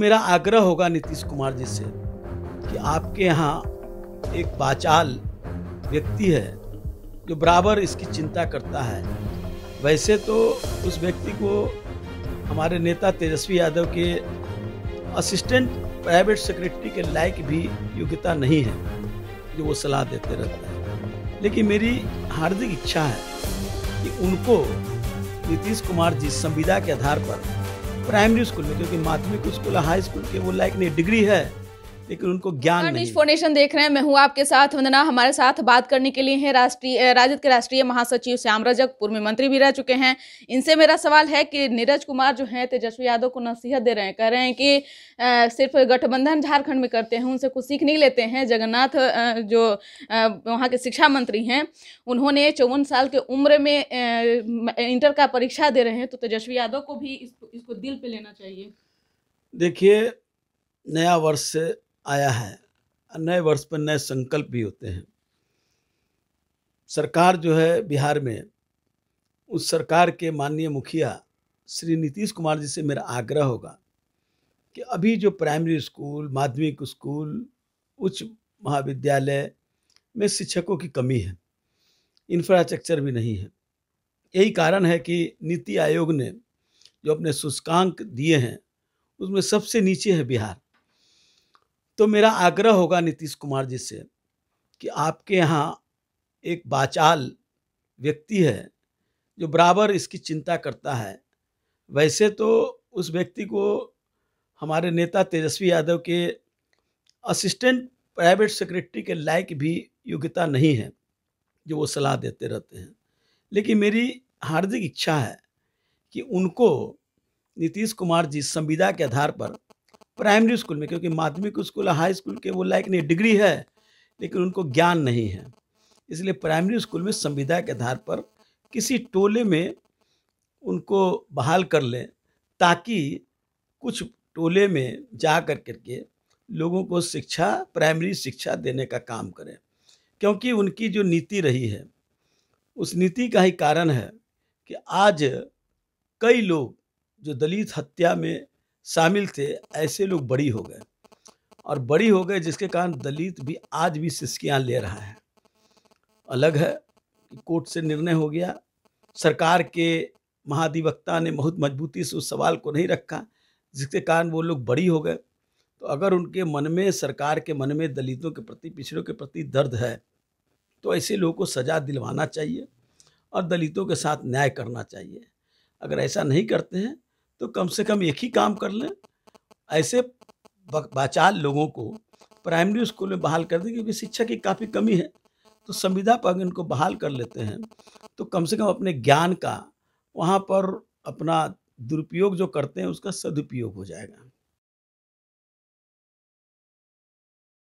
मेरा आग्रह होगा नीतीश कुमार जी से कि आपके यहाँ एक बाचाल व्यक्ति है जो बराबर इसकी चिंता करता है वैसे तो उस व्यक्ति को हमारे नेता तेजस्वी यादव के असिस्टेंट प्राइवेट सेक्रेटरी के लायक भी योग्यता नहीं है जो वो सलाह देते रहता है लेकिन मेरी हार्दिक इच्छा है कि उनको नीतीश कुमार जी संविदा के आधार पर प्राइमरी स्कूल में क्योंकि माध्यमिक स्कूल हाई स्कूल के वो लाइक नहीं डिग्री है लेकिन उनको ज्ञान नहीं देख रहे हैं मैं हूँ आपके साथ वंदना हमारे साथ बात करने के लिए हैं राष्ट्रीय राजद के राष्ट्रीय महासचिव श्याम रजक पूर्व में मंत्री भी रह चुके हैं इनसे मेरा सवाल है कि नीरज कुमार जो हैं तेजस्वी यादव को नसीहत दे रहे हैं कह रहे हैं कि सिर्फ गठबंधन झारखंड में करते हैं उनसे कुछ सीख नहीं लेते हैं जगन्नाथ जो वहाँ के शिक्षा मंत्री हैं उन्होंने चौवन साल के उम्र में इंटर का परीक्षा दे रहे हैं तो तेजस्वी यादव को भी इसको दिल पे लेना चाहिए देखिए नया वर्ष से आया है नए वर्ष पर नए संकल्प भी होते हैं सरकार जो है बिहार में उस सरकार के माननीय मुखिया श्री नीतीश कुमार जी से मेरा आग्रह होगा कि अभी जो प्राइमरी स्कूल माध्यमिक स्कूल उच्च महाविद्यालय में शिक्षकों की कमी है इंफ्रास्ट्रक्चर भी नहीं है यही कारण है कि नीति आयोग ने जो अपने सूचकांक दिए हैं उसमें सबसे नीचे है बिहार तो मेरा आग्रह होगा नीतीश कुमार जी से कि आपके यहाँ एक बाचाल व्यक्ति है जो बराबर इसकी चिंता करता है वैसे तो उस व्यक्ति को हमारे नेता तेजस्वी यादव के असिस्टेंट प्राइवेट सेक्रेटरी के लायक भी योग्यता नहीं है जो वो सलाह देते रहते हैं लेकिन मेरी हार्दिक इच्छा है कि उनको नीतीश कुमार जी संविदा के आधार पर प्राइमरी स्कूल में क्योंकि माध्यमिक स्कूल हाई स्कूल के वो लायक नहीं डिग्री है लेकिन उनको ज्ञान नहीं है इसलिए प्राइमरी स्कूल में संविदा के आधार पर किसी टोले में उनको बहाल कर लें ताकि कुछ टोले में जा कर करके लोगों को शिक्षा प्राइमरी शिक्षा देने का काम करें क्योंकि उनकी जो नीति रही है उस नीति का ही कारण है कि आज कई लोग जो दलित हत्या में शामिल थे ऐसे लोग बड़ी हो गए और बड़ी हो गए जिसके कारण दलित भी आज भी सिस्कियाँ ले रहा है अलग है कोर्ट से निर्णय हो गया सरकार के महाधिवक्ता ने बहुत मजबूती से उस सवाल को नहीं रखा जिसके कारण वो लोग बड़ी हो गए तो अगर उनके मन में सरकार के मन में दलितों के प्रति पिछड़ों के प्रति दर्द है तो ऐसे लोगों को सज़ा दिलवाना चाहिए और दलितों के साथ न्याय करना चाहिए अगर ऐसा नहीं करते हैं तो कम से कम एक ही काम कर लें ऐसे बाचाल लोगों को प्राइमरी स्कूल में बहाल कर दें क्योंकि शिक्षा की काफ़ी कमी है तो संविदा पर अगर इनको बहाल कर लेते हैं तो कम से कम अपने ज्ञान का वहाँ पर अपना दुरुपयोग जो करते हैं उसका सदुपयोग हो जाएगा